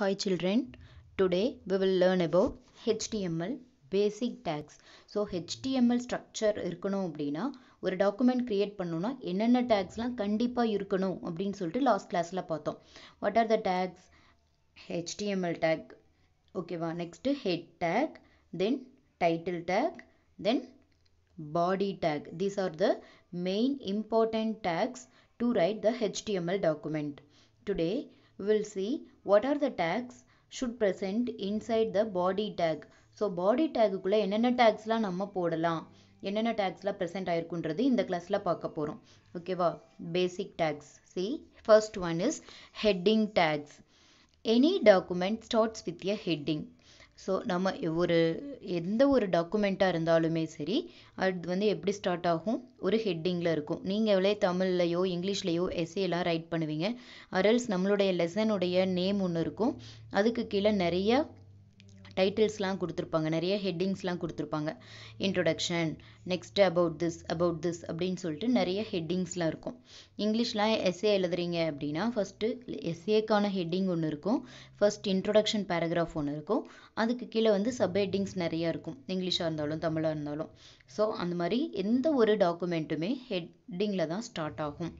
Hi children today we will learn about HTML basic tags so HTML structure இருக்கணும் அப்படின்னா ஒரு document create பண்ணணும்னா என்னென்ன டேக்ஸ்லாம் கண்டிப்பாக இருக்கணும் அப்படின்னு சொல்லிட்டு லாஸ்ட் கிளாஸில் பார்த்தோம் what are the tags HTML tag ஓகேவா next head tag then title tag then body tag these are the main important tags to write the HTML document today will see what are the tags should present inside the body tag so body டேகுக்குள்ளே என்னென்ன டேக்ஸ்லாம் நம்ம போடலாம் என்னென்ன டேக்ஸ்லாம் present ஆயிருக்குன்றது இந்த கிளாஸில் பார்க்க போகிறோம் ஓகேவா basic tags see first one is heading tags any document starts with a heading so நம்ம ஒரு எந்த ஒரு டாக்குமெண்ட்டாக இருந்தாலுமே சரி அது வந்து எப்படி ஸ்டார்ட் ஆகும் ஒரு ஹெட்டிங்கில் இருக்கும் எவ்வளோ தமிழ்லையோ இங்கிலீஷ்லேயோ எஸ்ஏலாம் ரைட் பண்ணுவீங்க அரல்ஸ் நம்மளுடைய லெசனுடைய நேம் ஒன்று இருக்கும் அதுக்கு கீழே நிறைய டைட்டில்ஸ்லாம் கொடுத்துருப்பாங்க நிறைய ஹெட்டிங்ஸ்லாம் கொடுத்துருப்பாங்க introduction next about this about this அப்படின்னு சொல்லிட்டு நிறைய ஹெட்டிங்ஸ்லாம் இருக்கும் இங்கிலீஷ்லாம் எஸ்ஏ எழுதுறீங்க அப்படின்னா ஃபஸ்ட்டு எஸ்ஏக்கான ஹெட்டிங் ஒன்று இருக்கும் ஃபஸ்ட் இன்ட்ரொடக்ஷன் பேராகிராஃப் ஒன்று இருக்கும் அதுக்கு கீழே வந்து சப் ஹெட்டிங்ஸ் நிறையா இருக்கும் இங்கிலீஷாக இருந்தாலும் தமிழாக இருந்தாலும் ஸோ அந்த மாதிரி எந்த ஒரு டாக்குமெண்ட்டுமே ஹெட்டிங்கில் தான் ஸ்டார்ட் ஆகும்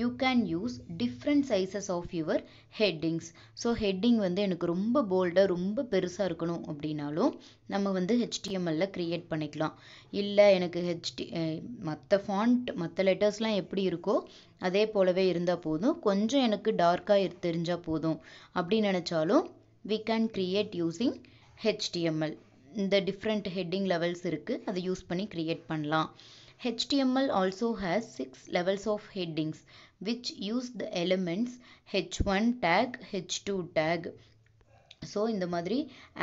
you can use different sizes of your headings so heading வந்து எனக்கு ரொம்ப போல்டாக ரொம்ப பெருசாக இருக்கணும் அப்படின்னாலும் நம்ம வந்து ஹெச்டிஎம்எல்ல க்ரியேட் பண்ணிக்கலாம் இல்லை எனக்கு ஹெச்டி மற்ற ஃபாண்ட் மற்ற லெட்டர்ஸ்லாம் எப்படி இருக்கோ அதே போலவே இருந்தால் போதும் கொஞ்சம் எனக்கு டார்க்காக தெரிஞ்சால் போதும் அப்படின்னு நினச்சாலும் we can create using HTML இந்த டிஃப்ரெண்ட் ஹெட்டிங் லெவல்ஸ் இருக்குது அதை யூஸ் பண்ணி க்ரியேட் பண்ணலாம் HTML also has 6 levels of headings which use the elements h1 tag, h2 tag. So இந்த மாதிரி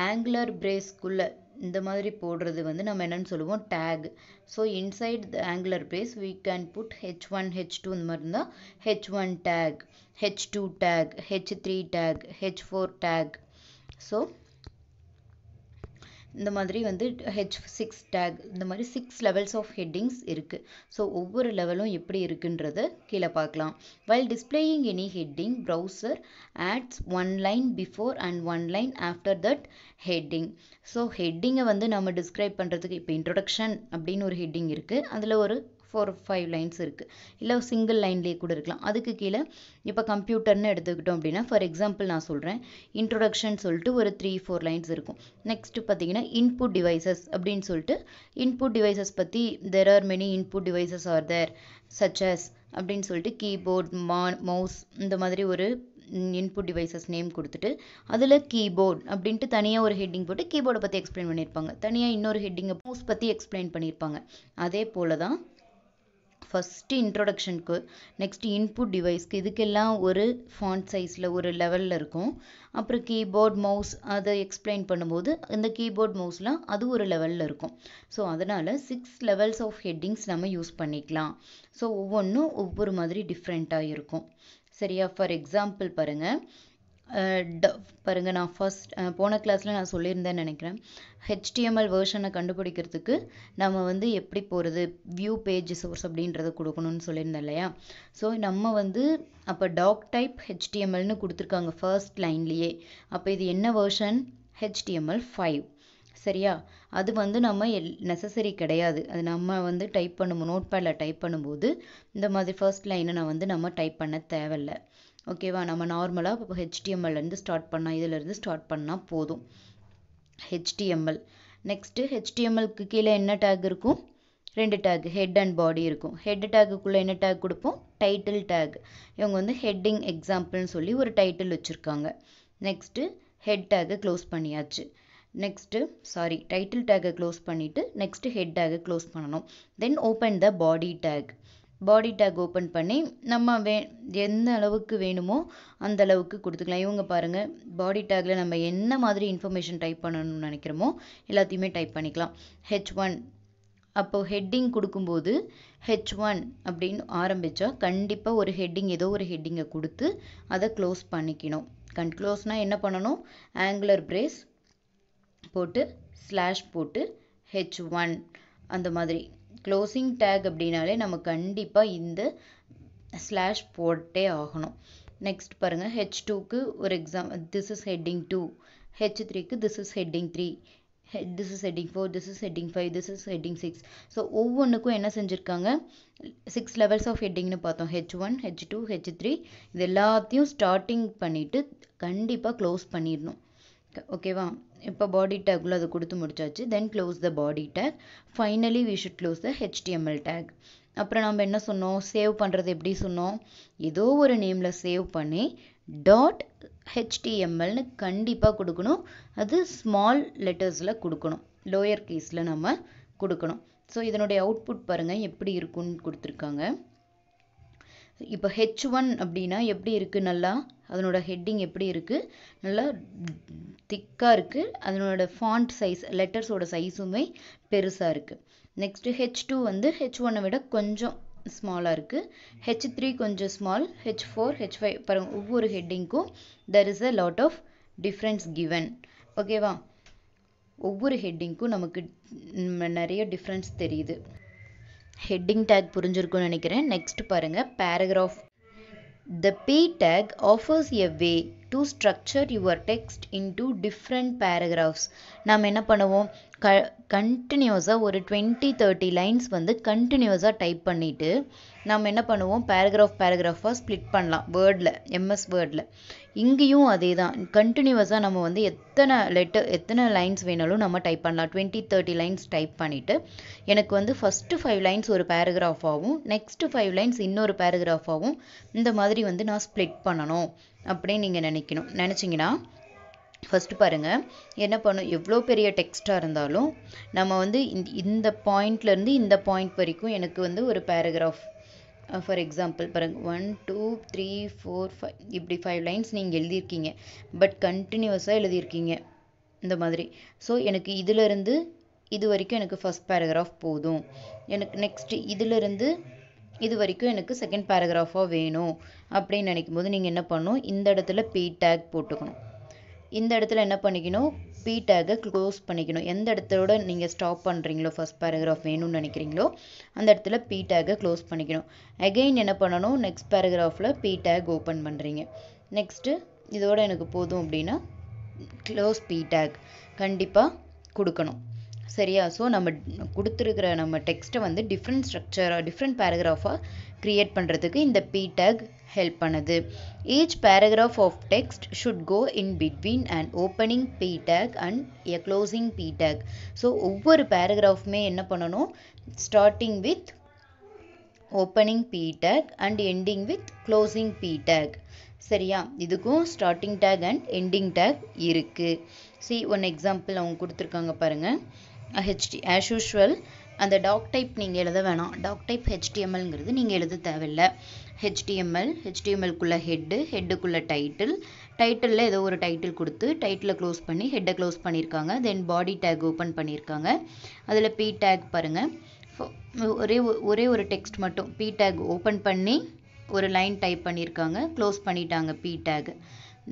ஆங்குலர் பிரேஸ்க்குள்ளே இந்த மாதிரி போடுறது வந்து நம்ம என்னென்னு சொல்லுவோம் tag so inside the angular brace we can put H one H two இந்த மாதிரி இருந்தால் H one tag H two tag H three tag H four tag so இந்த மாதிரி வந்து ஹெச் சிக்ஸ் டேக் இந்த மாதிரி சிக்ஸ் லெவல்ஸ் ஆஃப் ஹெட்டிங்ஸ் இருக்குது so ஒவ்வொரு லெவலும் எப்படி இருக்குன்றத கீழே பார்க்கலாம் while displaying any heading browser adds one line before and one line after that heading so ஹெட்டிங்கை வந்து நம்ம டிஸ்கிரைப் பண்ணுறதுக்கு இப்போ இன்ட்ரொடக்ஷன் அப்படின்னு ஒரு ஹெட்டிங் இருக்குது அதில் ஒரு ஃபோர் ஃபைவ் லைன்ஸ் இருக்குது இல்லை சிங்கிள் லைன்லேயே கூட இருக்கலாம் அதுக்கு கீழே இப்போ கம்ப்யூட்டர்னு எடுத்துக்கிட்டோம் அப்படின்னா ஃபார் எக்ஸாம்பிள் நான் சொல்கிறேன் இன்ட்ரொடக்ஷன் சொல்லிட்டு ஒரு த்ரீ ஃபோர் லைன்ஸ் இருக்கும் நெக்ஸ்ட்டு பார்த்தீங்கன்னா இன்புட் டிவைசஸ் அப்படின்னு சொல்லிட்டு இன்புட் டிவைசஸ் பற்றி there are many input devices are there such as அப்படின்னு சொல்லிட்டு கீபோர்ட் மான் மவுஸ் இந்த மாதிரி ஒரு இன்புட் டிவைசஸ் நேம் கொடுத்துட்டு அதில் கீபோர்ட் அப்படின்ட்டு தனியாக ஒரு ஹெட்டிங் போட்டு கீபோர்டை பற்றி எக்ஸ்பிளைன் பண்ணியிருப்பாங்க தனியாக இன்னொரு ஹெட்டிங்கை மவுஸ் பற்றி எக்ஸ்பிளைன் பண்ணியிருப்பாங்க அதே போல் தான் ஃபஸ்ட்டு இன்ட்ரொடக்ஷனுக்கு நெக்ஸ்ட் இன்புட் டிவைஸ்க்கு இதுக்கெல்லாம் ஒரு ஃபாண்ட் சைஸில் ஒரு லெவலில் இருக்கும் அப்புறம் கீபோர்ட் மவுஸ் அதை எக்ஸ்பிளைன் பண்ணும்போது இந்த கீபோர்ட் மவுஸ்லாம் அது ஒரு லெவலில் இருக்கும் ஸோ அதனால் சிக்ஸ் லெவல்ஸ் ஆஃப் ஹெட்டிங்ஸ் நம்ம யூஸ் பண்ணிக்கலாம் ஸோ ஒவ்வொன்றும் ஒவ்வொரு மாதிரி டிஃப்ரெண்ட்டாக இருக்கும் சரியா ஃபார் எக்ஸாம்பிள் பாருங்கள் பாருங்கள் நான் ஃபஸ்ட் போன கிளாஸில் நான் சொல்லியிருந்தேன்னு நினைக்கிறேன் ஹெச்டிஎம்எல் வேர்ஷனை கண்டுபிடிக்கிறதுக்கு நம்ம வந்து எப்படி போகிறது வியூ பேஜ் சோர்ஸ் அப்படின்றத கொடுக்கணும்னு சொல்லியிருந்தேன் இல்லையா ஸோ நம்ம வந்து அப்போ டாக் டைப் ஹெச்டிஎம்எல்னு கொடுத்துருக்காங்க ஃபர்ஸ்ட் லைன்லேயே அப்போ இது என்ன வேர்ஷன் ஹெச்டிஎம்எல் ஃபைவ் சரியா அது வந்து நம்ம எல் நெசசரி கிடையாது அது நம்ம வந்து டைப் பண்ணும் நோட் பேடில் டைப் பண்ணும்போது இந்த மாதிரி ஃபர்ஸ்ட் லைனை நான் வந்து நம்ம டைப் பண்ண தேவையில்லை ஓகேவா நம்ம நார்மலாக இப்போ ஹெச்டிஎம்எல்லேருந்து ஸ்டார்ட் பண்ணால் இதிலேருந்து ஸ்டார்ட் பண்ணால் போதும் ஹெச்டிஎம்எல் நெக்ஸ்ட்டு ஹெச்டிஎம்எல்க்கு கீழே என்ன டேக் இருக்கும் ரெண்டு டேக் ஹெட் அண்ட் பாடி இருக்கும் ஹெட் டேக்குக்குள்ளே என்ன டேக் கொடுப்போம் டைட்டில் டேக் இவங்க வந்து ஹெட்டிங் எக்ஸாம்பிள்னு சொல்லி ஒரு டைட்டில் வச்சுருக்காங்க நெக்ஸ்ட்டு ஹெட் டேக்கை க்ளோஸ் பண்ணியாச்சு நெக்ஸ்ட்டு சாரி டைட்டில் டேக்கை க்ளோஸ் பண்ணிவிட்டு நெக்ஸ்ட்டு ஹெட் டேக்கை க்ளோஸ் பண்ணணும் then open the body tag body tag open பண்ணி நம்ம வே எந்த அளவுக்கு வேணுமோ அந்த அளவுக்கு கொடுத்துக்கலாம் இவங்க பாருங்கள் பாடி டேக்கில் நம்ம என்ன மாதிரி இன்ஃபர்மேஷன் டைப் பண்ணணும்னு நினைக்கிறோமோ எல்லாத்தையுமே டைப் பண்ணிக்கலாம் ஹெச் ஒன் அப்போது ஹெட்டிங் கொடுக்கும்போது ஹெச் ஒன் அப்படின்னு ஆரம்பித்தா கண்டிப்பாக ஒரு ஹெட்டிங் ஏதோ ஒரு ஹெட்டிங்கை கொடுத்து அதை க்ளோஸ் பண்ணிக்கணும் கன் க்ளோஸ்னால் என்ன பண்ணணும் ஆங்குலர் பிரேஸ் போட்டு ஸ்லாஷ் போட்டு ஹெச் ஒன் அந்த மாதிரி க்ளோசிங் டேக் அப்படின்னாலே நம்ம கண்டிப்பாக இந்த ஸ்லாஷ் போட்டே ஆகணும் நெக்ஸ்ட் பாருங்கள் ஹெச் டூக்கு ஒரு exam this is heading two H த்ரீக்கு this is heading three this is heading four this is heading five this is heading six so ஒவ்வொன்றுக்கும் என்ன செஞ்சுருக்காங்க சிக்ஸ் லெவல்ஸ் ஆஃப் ஹெட்டிங்னு பார்த்தோம் H one H two H three இது எல்லாத்தையும் starting பண்ணிவிட்டு கண்டிப்பாக க்ளோஸ் பண்ணிடணும் ஓகேவா இப்போ பாடி டேக்குள்ளே அதை கொடுத்து முடிச்சாச்சு then close the body tag finally we should close the HTML tag அப்புறம் நம்ம என்ன சொன்னோம் சேவ் பண்ணுறது எப்படி சொன்னோம் ஏதோ ஒரு நேமில் சேவ் பண்ணி டாட் ஹெச்டிஎம்எல்னு கண்டிப்பாக கொடுக்கணும் அது ஸ்மால் லெட்டர்ஸில் கொடுக்கணும் லோயர் கேஸில் நம்ம கொடுக்கணும் ஸோ இதனுடைய அவுட்புட் பாருங்கள் எப்படி இருக்குன்னு கொடுத்துருக்காங்க இப்போ ஹெச் ஒன் அப்படின்னா எப்படி இருக்குது நல்லா அதனோட ஹெட்டிங் எப்படி இருக்குது நல்லா திக்காக இருக்குது அதனோட ஃபாண்ட் சைஸ் லெட்டர்ஸோட சைஸுமே பெருசாக இருக்குது நெக்ஸ்ட்டு ஹெச் டூ வந்து ஹெச் ஒன்னை விட கொஞ்சம் ஸ்மாலாக இருக்குது ஹெச் த்ரீ கொஞ்சம் small H four H five பாருங்கள் ஒவ்வொரு ஹெட்டிங்க்கும் there is a lot of difference given ஓகேவா ஒவ்வொரு ஹெட்டிங்க்கும் நமக்கு நிறைய டிஃப்ரென்ஸ் தெரியுது ஹெட்டிங் டேக் புரிஞ்சிருக்கும்னு நினைக்கிறேன் நெக்ஸ்ட் பாருங்கள் paragraph the P tag offers a way to structure your text into different paragraphs நாம் என்ன பண்ணுவோம் க கண்டினியூஸாக ஒரு டுவெண்ட்டி தேர்ட்டி லைன்ஸ் வந்து கண்டினியூஸாக டைப் பண்ணிவிட்டு நம்ம என்ன பண்ணுவோம் பேராகிராஃப் பேராகிராஃபாக ஸ்ப்ளிட் பண்ணலாம் வேர்டில் எம்எஸ் வேர்டில் இங்கேயும் அதே தான் கண்டினியூஸாக நம்ம வந்து எத்தனை லெட்டர் எத்தனை லைன்ஸ் வேணாலும் நம்ம டைப் பண்ணலாம் டுவெண்ட்டி தேர்ட்டி லைன்ஸ் டைப் பண்ணிவிட்டு எனக்கு வந்து ஃபஸ்ட்டு ஃபைவ் லைன்ஸ் ஒரு பேராகிராஃபாகவும் நெக்ஸ்ட்டு ஃபைவ் லைன்ஸ் இன்னொரு பேராகிராஃபாகவும் இந்த மாதிரி வந்து நான் ஸ்ப்ளிட் பண்ணணும் அப்படின்னு நீங்கள் நினைக்கணும் நினச்சிங்கன்னா ஃபஸ்ட்டு பாருங்கள் என்ன பண்ணும் எவ்வளோ பெரிய டெக்ஸ்ட்டாக இருந்தாலும் நம்ம வந்து இந்த பாயிண்ட்லேருந்து இந்த பாயிண்ட் வரைக்கும் எனக்கு வந்து ஒரு பேராகிராஃப் ஃபார் எக்ஸாம்பிள் பாருங்கள் one two three four five இப்படி ஃபைவ் லைன்ஸ் நீங்கள் எழுதியிருக்கீங்க பட் கண்டினியூஸாக எழுதியிருக்கீங்க இந்த மாதிரி ஸோ எனக்கு இதிலருந்து இது வரைக்கும் எனக்கு ஃபஸ்ட் பேராகிராஃப் போதும் எனக்கு நெக்ஸ்ட்டு இதிலருந்து இது வரைக்கும் எனக்கு செகண்ட் பேராகிராஃபாக வேணும் அப்படின்னு நினைக்கும் போது நீங்கள் என்ன பண்ணணும் இந்த இடத்துல பே டேக் போட்டுக்கணும் இந்த இடத்துல என்ன பண்ணிக்கணும் பி டேக்கை க்ளோஸ் பண்ணிக்கணும் எந்த இடத்தோட நீங்கள் ஸ்டாப் பண்ணுறீங்களோ ஃபஸ்ட் பேராகிராஃப் வேணும்னு நினைக்கிறீங்களோ அந்த இடத்துல பி டேக்கை க்ளோஸ் பண்ணிக்கணும் அகெயின் என்ன பண்ணணும் நெக்ஸ்ட் பேராகிராஃபில் பி டேக் ஓப்பன் பண்ணுறீங்க நெக்ஸ்ட்டு இதோட எனக்கு போதும் அப்படின்னா க்ளோஸ் பி டேக் கண்டிப்பாக கொடுக்கணும் சரியா ஸோ நம்ம கொடுத்துருக்கிற நம்ம டெக்ஸ்ட்டை வந்து டிஃப்ரெண்ட் ஸ்ட்ரக்சராக டிஃப்ரெண்ட் பேராகிராஃபாக க்ரியேட் பண்ணுறதுக்கு இந்த பி டேக் ஹெல்ப் பண்ணுது each paragraph of text should go in between and opening P tag and a closing P tag so ஒவ்வொரு பேராகிராஃப்மே என்ன பண்ணணும் starting with opening P and ending with closing P tag சரியா இதுக்கும் starting tag and ending tag இருக்குது see one example அவங்க கொடுத்துருக்காங்க பாருங்கள் ஹெச்டி ஆஸ் யூஷுவல் அந்த டாக் டைப் நீங்கள் எழுத வேணாம் டாக் டைப் ஹெச்டிஎம்எல்ங்கிறது நீங்கள் எழுத தேவையில்லை ஹெச்டிஎம்எல் head, ஹெட்டு ஹெட்டுக்குள்ளே டைட்டில் டைட்டிலில் ஏதோ ஒரு டைட்டில் கொடுத்து titleல் க்ளோஸ் பண்ணி ஹெட்டை க்ளோஸ் பண்ணியிருக்காங்க தென் பாடி டேக் ஓப்பன் பண்ணியிருக்காங்க அதில் பி டேக் பாருங்கள் ஒரே ஒரே ஒரு டெக்ஸ்ட் மட்டும் p டேக் ஓப்பன் பண்ணி ஒரு லைன் டைப் பண்ணியிருக்காங்க க்ளோஸ் பண்ணிட்டாங்க tag, டேக்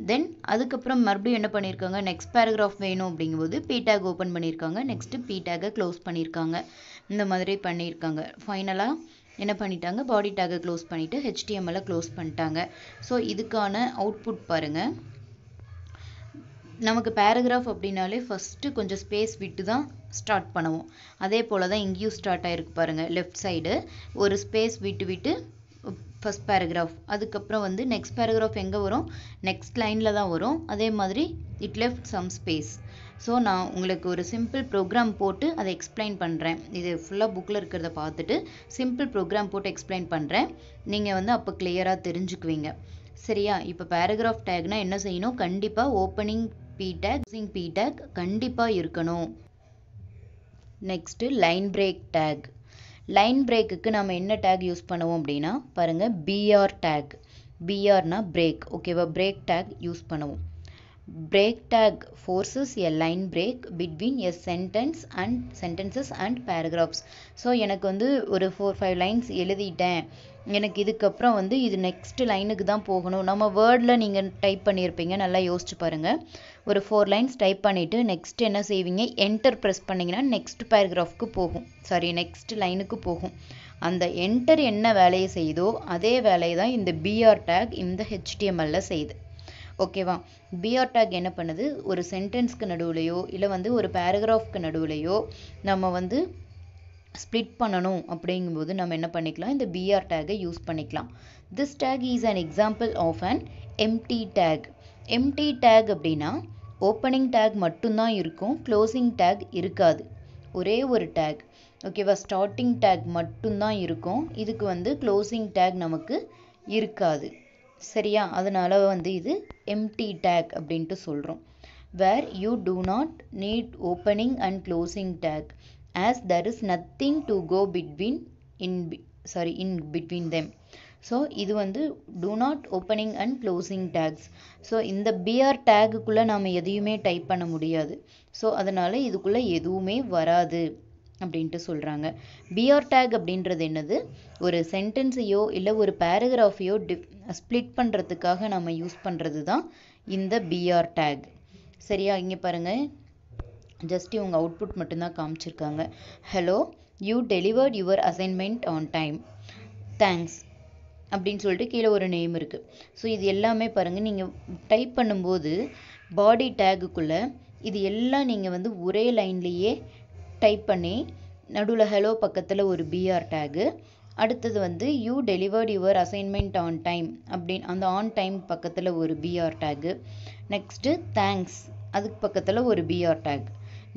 தென் அதுக்கப்புறம் மறுபடியும் என்ன பண்ணியிருக்காங்க நெக்ஸ்ட் paragraph வேணும் அப்படிங்கும்போது பி டேக் ஓப்பன் பண்ணியிருக்காங்க நெக்ஸ்ட்டு பி டேக்கை க்ளோஸ் பண்ணியிருக்காங்க இந்த மாதிரி பண்ணியிருக்காங்க ஃபைனலாக என்ன பண்ணிட்டாங்க பாடி டேக்கை க்ளோஸ் பண்ணிவிட்டு ஹெச்டிஎம்எல்லை க்ளோஸ் பண்ணிட்டாங்க ஸோ இதுக்கான அவுட்புட் பாருங்கள் நமக்கு பேராகிராஃப் அப்படின்னாலே ஃபஸ்ட்டு கொஞ்சம் ஸ்பேஸ் விட்டு தான் ஸ்டார்ட் பண்ணுவோம் அதே போல் தான் இங்கேயும் ஸ்டார்ட் ஆகிருக்கு பாருங்கள் லெஃப்ட் சைடு ஒரு ஸ்பேஸ் விட்டு விட்டு ஃபஸ்ட் பேராகிராஃப் அதுக்கப்புறம் வந்து நெக்ஸ்ட் பேராகிராஃப் எங்கே வரும் நெக்ஸ்ட் லைனில் தான் வரும் அதே மாதிரி it left some space so நான் உங்களுக்கு ஒரு சிம்பிள் ப்ரோக்ராம் போட்டு அதை எக்ஸ்பிளைன் பண்ணுறேன் இது ஃபுல்லாக புக்கில் இருக்கிறத பார்த்துட்டு சிம்பிள் ப்ரோக்ராம் போட்டு எக்ஸ்பிளைன் பண்ணுறேன் நீங்கள் வந்து அப்போ கிளியராக தெரிஞ்சுக்குவீங்க சரியா இப்போ பேராகிராஃப் டேக்னால் என்ன செய்யணும் கண்டிப்பாக opening P tag using P tag கண்டிப்பாக இருக்கணும் next line break tag line பிரேக்குக்கு நம்ம என்ன டேக் யூஸ் பண்ணுவோம் அப்படின்னா பாருங்கள் பிஆர் டேக் பிஆர்னா பிரேக் ஓகேவா பிரேக் டேக் யூஸ் பண்ணுவோம் break tag forces a line break between a sentence and sentences and paragraphs so எனக்கு வந்து ஒரு ஃபோர் ஃபைவ் லைன்ஸ் எழுதிட்டேன் எனக்கு இதுக்கப்புறம் வந்து இது நெக்ஸ்ட் லைனுக்கு தான் போகணும் நம்ம வேர்டில் நீங்கள் டைப் பண்ணியிருப்பீங்க நல்லா யோசிச்சு பாருங்கள் ஒரு ஃபோர் லைன்ஸ் டைப் பண்ணிவிட்டு நெக்ஸ்ட் என்ன செய்வீங்க என்டர் ப்ரெஸ் பண்ணிங்கன்னா நெக்ஸ்ட் பேராகிராஃப்க்கு போகும் சாரி நெக்ஸ்ட் லைனுக்கு போகும் அந்த என்டர் என்ன வேலையை செய்தோ அதே வேலையை தான் இந்த பிஆர் டேக் இந்த ஹெச்டிஎம்எல்ல செய்யுது ஓகேவா பிஆர் டேக் என்ன பண்ணுது ஒரு சென்டென்ஸ்க்கு நடுவுலையோ இல்லை வந்து ஒரு பேராகிராஃப்க்கு நடுவுலையோ நம்ம வந்து ஸ்ப்ளிட் பண்ணணும் அப்படிங்கும்போது நம்ம என்ன பண்ணிக்கலாம் இந்த பிஆர் டேகை யூஸ் பண்ணிக்கலாம் this tag is an example of an empty tag empty tag அப்படின்னா ஓப்பனிங் டேக் மட்டும்தான் இருக்கும் க்ளோசிங் டேக் இருக்காது ஒரே ஒரு டேக் ஓகேவா ஸ்டார்டிங் டேக் மட்டும்தான் இருக்கும் இதுக்கு வந்து க்ளோசிங் டேக் நமக்கு இருக்காது சரியா அதனால் வந்து இது எம்டி டேக் அப்படின்ட்டு சொல்கிறோம் where you do not need opening and closing tag as there is nothing to go between in sorry in between them so இது வந்து do not opening and closing tags so இந்த BR டேகுக்குள்ளே நாம் எதையுமே type பண்ண முடியாது so அதனால் இதுக்குள்ளே எதுவுமே வராது அப்படின்ட்டு சொல்கிறாங்க பிஆர் டேக் அப்படின்றது என்னது ஒரு சென்டென்ஸையோ இல்லை ஒரு பேராகிராஃபையோ டிப் ஸ்ப்ளிட் பண்ணுறதுக்காக நம்ம யூஸ் பண்ணுறது தான் இந்த பிஆர் டேக் சரியா இங்கே பாருங்கள் ஜஸ்ட் இவங்க அவுட்புட் மட்டும்தான் காமிச்சிருக்காங்க hello you delivered your assignment on time thanks அப்படின்னு சொல்லிட்டு கீழே ஒரு நேம் இருக்குது ஸோ இது எல்லாமே பாருங்கள் நீங்கள் டைப் பண்ணும்போது பாடி டேகுக்குள்ளே இது எல்லாம் நீங்கள் வந்து ஒரே லைன்லேயே டைப் பண்ணி நடுவில் ஹலோ பக்கத்தில் ஒரு பிஆர் டேகு அடுத்தது வந்து you delivered your assignment on time அப்படின்னு அந்த ஆன் டைம் பக்கத்தில் ஒரு பிஆர் டேகு நெக்ஸ்ட்டு தேங்க்ஸ் அதுக்கு பக்கத்தில் ஒரு பிஆர் டேக்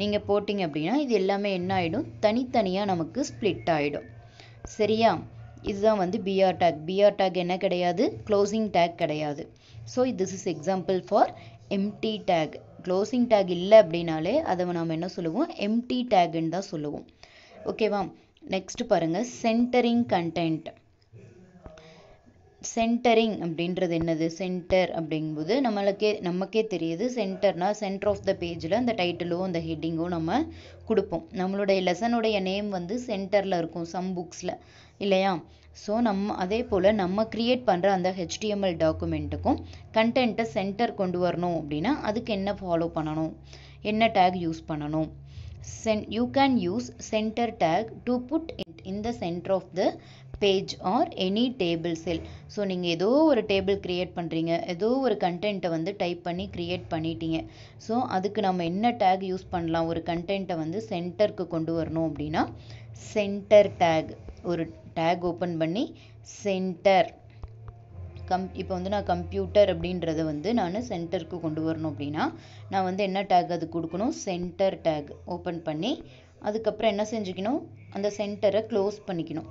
நீங்கள் போட்டிங்க அப்படின்னா இது எல்லாமே என்ன ஆகிடும் தனித்தனியாக நமக்கு ஸ்ப்ளிட் ஆகிடும் சரியா இதுதான் வந்து பிஆர் டேக் பிஆர் டேக் என்ன கிடையாது க்ளோசிங் டேக் கிடையாது so this is example for empty tag closing tag இல்லை அப்படின்னாலே அதை நாம் என்ன சொல்லுவோம் எம்டி டேக்ன்னு தான் சொல்லுவோம் ஓகேவா நெக்ஸ்ட் பாருங்கள் சென்டரிங் கண்டென்ட் சென்டரிங் அப்படின்றது என்னது சென்டர் அப்படிங்கும்போது நம்மளுக்கே நமக்கே தெரியுது சென்டர்னா சென்டர் ஆஃப் த பேஜில் அந்த டைட்டிலோ அந்த ஹெட்டிங்கோ நம்ம கொடுப்போம் நம்மளுடைய லெசனுடைய நேம் வந்து சென்டரில் இருக்கும் சம் புக்ஸில் இல்லையா ஸோ நம்ம அதே போல் நம்ம க்ரியேட் பண்ணுற அந்த ஹெச்டிஎம்எல் டாக்குமெண்ட்டுக்கும் கண்டென்ட்டை சென்டர் கொண்டு வரணும் அப்படின்னா அதுக்கு என்ன ஃபாலோ பண்ணணும் என்ன டேக் யூஸ் பண்ணணும் then you can use center tag to put it in the center of the page or any table cell so நீங்கள் ஏதோ ஒரு டேபிள் க்ரியேட் பண்ணுறீங்க ஏதோ ஒரு கண்டென்ட்டை வந்து டைப் பண்ணி க்ரியேட் பண்ணிட்டீங்க ஸோ அதுக்கு நம்ம என்ன டேக் யூஸ் பண்ணலாம் ஒரு கண்டென்ட்டை வந்து சென்டருக்கு கொண்டு வரணும் அப்படின்னா சென்டர் டேக் ஒரு டேக் ஓப்பன் பண்ணி சென்டர் கம் இப்போ வந்து நான் கம்ப்யூட்டர் அப்படின்றத வந்து நான் சென்டருக்கு கொண்டு வரணும் அப்படின்னா நான் வந்து என்ன டேக் அது கொடுக்கணும் சென்டர் டேக் ஓப்பன் பண்ணி அதுக்கப்புறம் என்ன செஞ்சுக்கணும் அந்த சென்டரை க்ளோஸ் பண்ணிக்கணும்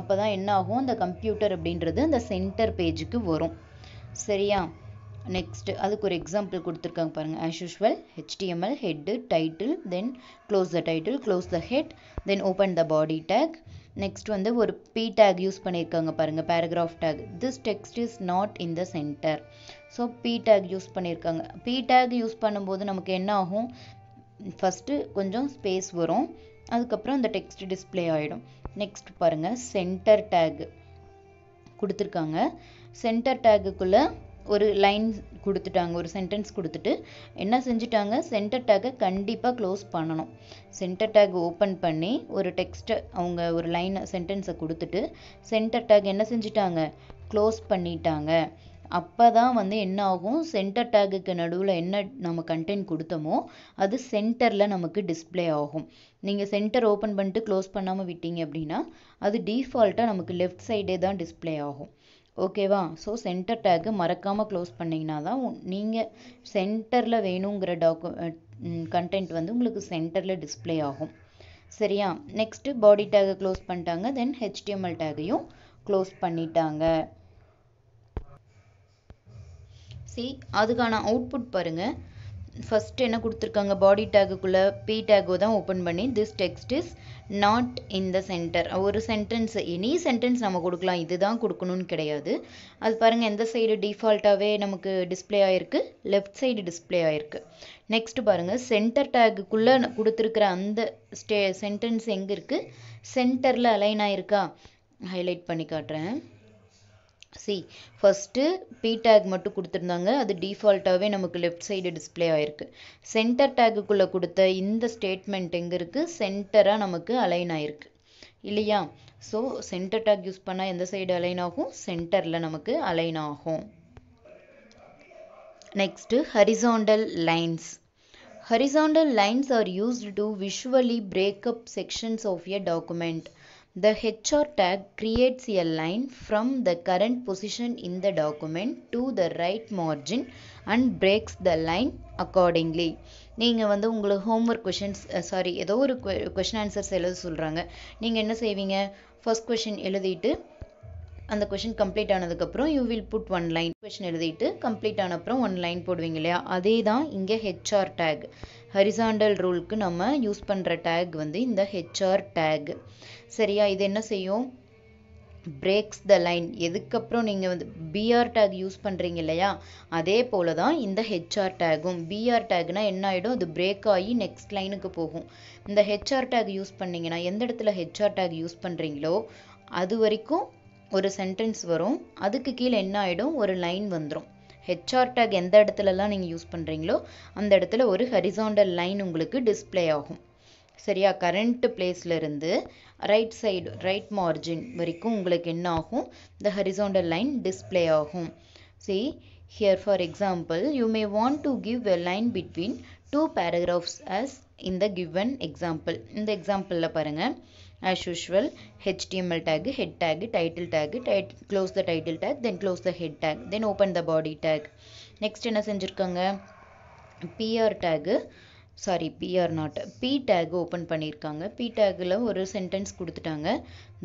அப்போ தான் என்ன ஆகும் அந்த கம்ப்யூட்டர் அப்படின்றது அந்த சென்டர் பேஜுக்கு வரும் சரியா நெக்ஸ்ட்டு அதுக்கு ஒரு எக்ஸாம்பிள் கொடுத்துருக்காங்க பாருங்கள் as usual HTML head title then close the title close the head then open the body tag next வந்து ஒரு பி டேக் யூஸ் பண்ணியிருக்காங்க பாருங்கள் paragraph tag this text is not in the center so P tag use பண்ணியிருக்காங்க P tag use பண்ணும்போது நமக்கு என்ன ஆகும் first கொஞ்சம் ஸ்பேஸ் வரும் அதுக்கப்புறம் அந்த டெக்ஸ்ட் டிஸ்பிளே ஆகிடும் நெக்ஸ்ட் பாருங்கள் சென்டர் டேக் கொடுத்துருக்காங்க சென்டர் டேக்குக்குள்ளே ஒரு லைன் கொடுத்துட்டாங்க ஒரு சென்டென்ஸ் கொடுத்துட்டு என்ன செஞ்சுட்டாங்க சென்டர் டேக்கை கண்டிப்பாக க்ளோஸ் பண்ணணும் சென்டர் டேக் ஓப்பன் பண்ணி ஒரு டெக்ஸ்ட்டை அவங்க ஒரு லைன் சென்டென்ஸை கொடுத்துட்டு சென்டர் டேக் என்ன செஞ்சுட்டாங்க க்ளோஸ் பண்ணிட்டாங்க அப்போ தான் வந்து என்ன ஆகும் சென்டர் டேக்குக்கு நடுவில் என்ன நம்ம கண்டென்ட் கொடுத்தோமோ அது சென்டரில் நமக்கு டிஸ்பிளே ஆகும் நீங்கள் சென்டர் ஓப்பன் பண்ணிட்டு க்ளோஸ் பண்ணாமல் விட்டீங்க அப்படின்னா அது டீஃபால்ட்டாக நமக்கு லெஃப்ட் சைடே தான் டிஸ்பிளே ஆகும் ஓகேவா ஸோ சென்டர் டேக்கு மறக்காமல் க்ளோஸ் பண்ணிங்கன்னா தான் நீங்கள் சென்டரில் வேணுங்கிற டாக்கு கண்டென்ட் வந்து உங்களுக்கு சென்டரில் டிஸ்பிளே ஆகும் சரியா நெக்ஸ்ட்டு பாடி டேக்கை க்ளோஸ் பண்ணிட்டாங்க தென் ஹெச்டிஎம்எல் டேகையும் க்ளோஸ் பண்ணிட்டாங்க சி அதுக்கான அவுட்புட் பாருங்கள் ஃபஸ்ட்டு என்ன கொடுத்துருக்காங்க பாடி டேகுக்குள்ளே பி டேகோ தான் ஓப்பன் பண்ணி this text is not in the center ஒரு சென்டென்ஸ் எனி சென்டென்ஸ் நம்ம கொடுக்கலாம் இதுதான் கொடுக்கணும்னு கிடையாது அது பாருங்கள் எந்த சைடு டிஃபால்ட்டாகவே நமக்கு டிஸ்பிளே ஆகிருக்கு லெஃப்ட் சைடு டிஸ்பிளே ஆகிருக்கு நெக்ஸ்ட் பாருங்கள் சென்டர் டேகுக்குள்ளே கொடுத்துருக்கிற அந்த ஸ்டே சென்டென்ஸ் எங்கே இருக்குது சென்டரில் அலைன் ஆயிருக்கா ஹைலைட் பண்ணி காட்டுறேன் சி ஃபஸ்ட்டு பி டேக் மட்டும் கொடுத்துருந்தாங்க அது டிஃபால்ட்டாகவே நமக்கு லெஃப்ட் சைடு டிஸ்பிளே ஆயிருக்கு சென்டர் டேக்குக்குள்ளே கொடுத்த இந்த ஸ்டேட்மெண்ட் எங்கே இருக்குது சென்டராக நமக்கு அலைன் ஆயிருக்கு இல்லையா ஸோ சென்டர் டேக் யூஸ் பண்ணால் எந்த சைடு அலைன் ஆகும் சென்டரில் நமக்கு அலைன் ஆகும் next horizontal lines horizontal lines are used to visually break up sections of a document The HR tag creates a line from the current position in the document to the right margin and breaks the line accordingly நீங்கள் வந்து உங்களுக்கு homework questions sorry ஏதோ ஒரு question answers எழுத சொல்கிறாங்க நீங்கள் என்ன செய்வீங்க ஃபர்ஸ்ட் கொஷின் எழுதிட்டு அந்த கொஷின் கம்ப்ளீட் ஆனதுக்கப்புறம் you will put one line question எழுதிட்டு கம்ப்ளீட் ஆன அப்புறம் ஒன் லைன் போடுவீங்க இல்லையா அதே தான் இங்கே ஹெச்ஆர் டேக் ஹரிசாண்டல் ரூலுக்கு நம்ம யூஸ் பண்ணுற டேக் வந்து இந்த ஹெச்ஆர் டேக் சரியா இது என்ன செய்யும் பிரேக்ஸ் த லைன் எதுக்கப்புறம் நீங்கள் வந்து பிஆர் டேக் யூஸ் பண்ணுறீங்க இல்லையா அதே போல் தான் இந்த ஹெச்ஆர் டேகும் பிஆர் டேக்னால் என்ன ஆகிடும் அது பிரேக் ஆகி நெக்ஸ்ட் லைனுக்கு போகும் இந்த ஹெச்ஆர் டேக் யூஸ் பண்ணிங்கன்னா எந்த இடத்துல ஹெச்ஆர் டேக் யூஸ் பண்ணுறீங்களோ அது வரைக்கும் ஒரு சென்டென்ஸ் வரும் அதுக்கு கீழே என்ன ஆகிடும் ஒரு லைன் வந்துடும் ஹெச்ஆர் டேக் எந்த இடத்துலலாம் நீங்கள் யூஸ் பண்ணுறீங்களோ அந்த இடத்துல ஒரு ஹரிசாண்டல் லைன் உங்களுக்கு டிஸ்பிளே ஆகும் சரியா கரண்ட் பிளேஸ்லேருந்து ரைட் சைடு ரைட் மார்ஜின் வரைக்கும் உங்களுக்கு என்ன ஆகும் இந்த ஹரிசோண்டல் லைன் டிஸ்பிளே ஆகும் see here for example you may want to give a line between two paragraphs as இந்த கிவன் எக்ஸாம்பிள் இந்த எக்ஸாம்பிளில் பாருங்கள் as usual HTML tag head tag title tag டைட் close the title tag then close the head tag then open the body tag next என்ன செஞ்சுருக்காங்க BR tag sorry PR not P tag open பண்ணியிருக்காங்க P டேக்கில் ஒரு sentence கொடுத்துட்டாங்க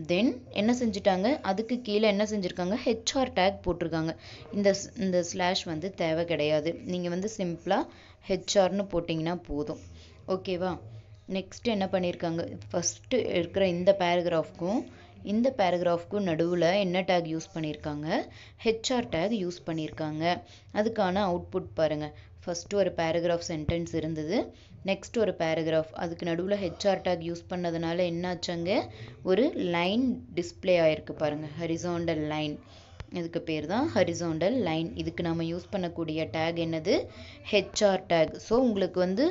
then என்ன செஞ்சுட்டாங்க அதுக்கு கீழே என்ன செஞ்சுருக்காங்க ஹெச்ஆர் டேக் போட்டிருக்காங்க இந்த இந்த ஸ்லாஷ் வந்து தேவை கிடையாது நீங்கள் வந்து சிம்பிளாக ஹெச்ஆர்னு போட்டிங்கன்னா போதும் ஓகேவா நெக்ஸ்ட் என்ன பண்ணியிருக்காங்க ஃபஸ்ட்டு இருக்கிற இந்த பேராகிராஃப்க்கும் இந்த பேராகிராஃப்க்கும் நடுவில் என்ன டேக் யூஸ் பண்ணியிருக்காங்க ஹெச்ஆர் டேக் யூஸ் பண்ணியிருக்காங்க அதுக்கான அவுட்புட் பாருங்கள் ஃபஸ்ட்டு ஒரு பேராகிராஃப் சென்டென்ஸ் இருந்தது நெக்ஸ்ட் ஒரு பேராகிராஃப் அதுக்கு நடுவில் ஹெச்ஆர் டேக் யூஸ் பண்ணதுனால என்னாச்சங்க ஒரு லைன் டிஸ்பிளே ஆகிருக்கு பாருங்கள் ஹரிசோண்டல் லைன் இதுக்கு பேர் தான் ஹரிசோண்டல் லைன் இதுக்கு நம்ம யூஸ் பண்ணக்கூடிய டேக் என்னது ஹெச்ஆர் டேக் ஸோ உங்களுக்கு வந்து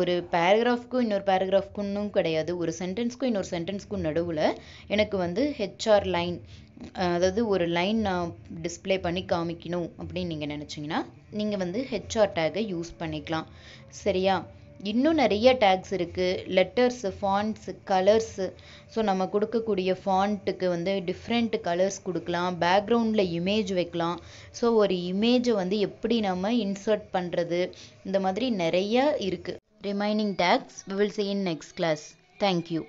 ஒரு பேராகிராஃப்க்கும் இன்னொரு பேராகிராஃப்க்குன்னும் கிடையாது ஒரு சென்டென்ஸ்க்கும் இன்னொரு சென்டென்ஸ்க்கும் நடுவில் எனக்கு வந்து ஹெச்ஆர் லைன் அதாவது ஒரு லைன் நான் டிஸ்பிளே பண்ணி காமிக்கணும் அப்படின்னு நீங்கள் நினச்சிங்கன்னா நீங்கள் வந்து ஹெச்ஆர் டேக்கை யூஸ் பண்ணிக்கலாம் சரியா இன்னும் நிறைய டேக்ஸ் இருக்குது லெட்டர்ஸு ஃபாண்ட்ஸு கலர்ஸு ஸோ நம்ம கொடுக்கக்கூடிய ஃபாண்ட்டுக்கு வந்து டிஃப்ரெண்ட் கலர்ஸ் கொடுக்கலாம் பேக்ரவுண்டில் இமேஜ் வைக்கலாம் ஸோ ஒரு இமேஜை வந்து எப்படி நம்ம இன்சர்ட் பண்ணுறது இந்த மாதிரி நிறைய இருக்குது Remaining tags we will see in next class. Thank you.